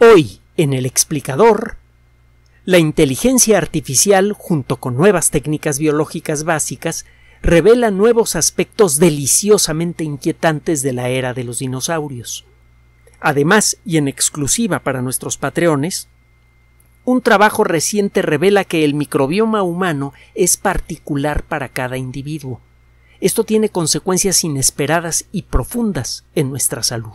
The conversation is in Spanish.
Hoy, en el explicador, la inteligencia artificial, junto con nuevas técnicas biológicas básicas, revela nuevos aspectos deliciosamente inquietantes de la era de los dinosaurios. Además, y en exclusiva para nuestros patreones, un trabajo reciente revela que el microbioma humano es particular para cada individuo. Esto tiene consecuencias inesperadas y profundas en nuestra salud.